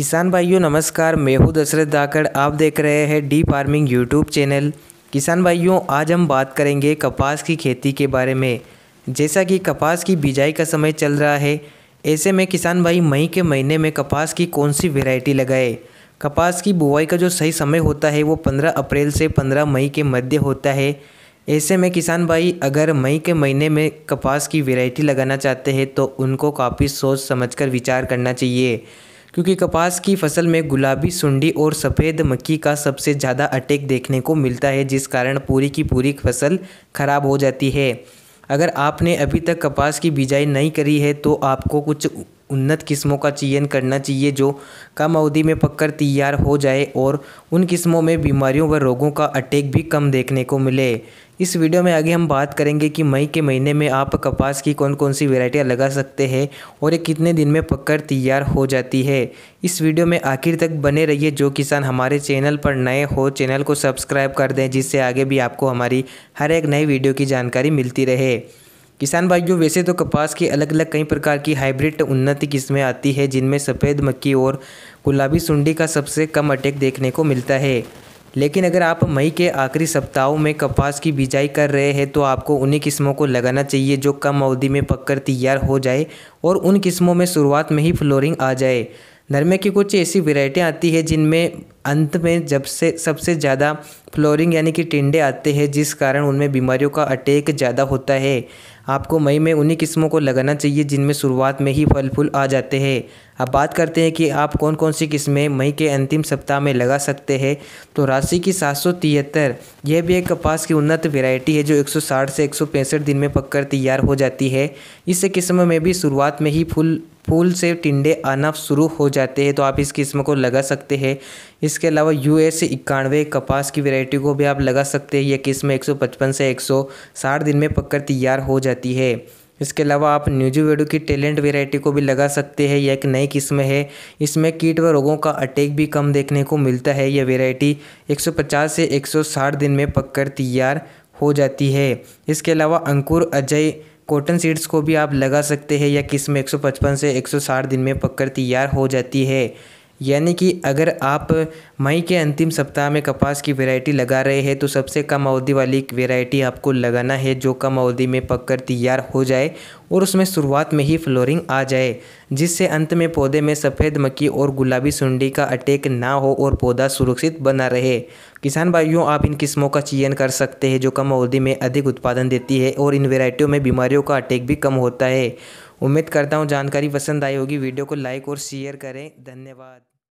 किसान भाइयों नमस्कार मैं हूं दशरथ दाकड़ आप देख रहे हैं डी फार्मिंग यूट्यूब चैनल किसान भाइयों आज हम बात करेंगे कपास की खेती के बारे में जैसा कि कपास की बिजाई का समय चल रहा है ऐसे में किसान भाई मई के महीने में कपास की कौन सी वेराइटी लगाए कपास की बुआई का जो सही समय होता है वो पंद्रह अप्रैल से पंद्रह मई के मध्य होता है ऐसे में किसान भाई अगर मई के महीने में कपास की वेराइटी लगाना चाहते हैं तो उनको काफ़ी सोच समझकर विचार करना चाहिए क्योंकि कपास की फसल में गुलाबी सुंडी और सफ़ेद मक्खी का सबसे ज़्यादा अटैक देखने को मिलता है जिस कारण पूरी की पूरी फसल खराब हो जाती है अगर आपने अभी तक कपास की बिजाई नहीं करी है तो आपको कुछ उन्नत किस्मों का चयन करना चाहिए जो कम अवधि में पककर तैयार हो जाए और उन किस्मों में बीमारियों व रोगों का अटैक भी कम देखने को मिले इस वीडियो में आगे हम बात करेंगे कि मई के महीने में आप कपास की कौन कौन सी वेराइटियाँ लगा सकते हैं और ये कितने दिन में पककर तैयार हो जाती है इस वीडियो में आखिर तक बने रहिए जो किसान हमारे चैनल पर नए हो चैनल को सब्सक्राइब कर दें जिससे आगे भी आपको हमारी हर एक नई वीडियो की जानकारी मिलती रहे किसान भाइयों वैसे तो कपास की अलग अलग कई प्रकार की हाइब्रिड उन्नति किस्में आती है जिनमें सफ़ेद मक्की और गुलाबी सुंडी का सबसे कम अटैक देखने को मिलता है लेकिन अगर आप मई के आखिरी सप्ताहों में कपास की बिजाई कर रहे हैं तो आपको उन्हीं किस्मों को लगाना चाहिए जो कम अवधि में पककर तैयार हो जाए और उन किस्मों में शुरुआत में ही फ्लोरिंग आ जाए नरमे की कुछ ऐसी वेराइटियाँ आती है जिनमें अंत में जब से सबसे ज़्यादा फ्लोरिंग यानी कि टिंडे आते हैं जिस कारण उनमें बीमारियों का अटैक ज़्यादा होता है आपको मई में उन्हीं किस्मों को लगाना चाहिए जिनमें शुरुआत में ही फल फूल आ जाते हैं अब बात करते हैं कि आप कौन कौन सी किस्में मई के अंतिम सप्ताह में लगा सकते हैं तो राशि की सात यह भी एक कपास की उन्नत वेरायटी है जो 160 से एक दिन में पककर तैयार हो जाती है इस किस्म में भी शुरुआत में ही फूल फूल से टिंडे आना शुरू हो जाते हैं तो आप इस किस्म को लगा सकते हैं इसके अलावा यू एस इक्यानवे कपास की वेरायटी को भी आप लगा सकते हैं यह किस्म 155 से 160 दिन में पककर तैयार हो जाती है इसके अलावा आप न्यूजीवेडो की टैलेंट वेराइटी को भी लगा सकते हैं यह एक नई किस्म है इसमें कीट व रोगों का अटैक भी कम देखने को मिलता है यह वेराइटी 150 से 160 दिन में पककर तैयार हो जाती है इसके अलावा अंकुर अजय कॉटन सीड्स को भी आप लगा सकते हैं यह किस्म 155 से 160 दिन में पककर तैयार हो जाती है यानी कि अगर आप मई के अंतिम सप्ताह में कपास की वेरायटी लगा रहे हैं तो सबसे कम अवधि वाली वेरायटी आपको लगाना है जो कम अवधि में पककर तैयार हो जाए और उसमें शुरुआत में ही फ्लोरिंग आ जाए जिससे अंत में पौधे में सफ़ेद मक्खी और गुलाबी सुंडी का अटैक ना हो और पौधा सुरक्षित बना रहे किसान भाइयों आप इन किस्मों का चयन कर सकते हैं जो कम अवधि में अधिक उत्पादन देती है और इन वेरायटियों में बीमारियों का अटैक भी कम होता है उम्मीद करता हूँ जानकारी पसंद आई होगी वीडियो को लाइक और शेयर करें धन्यवाद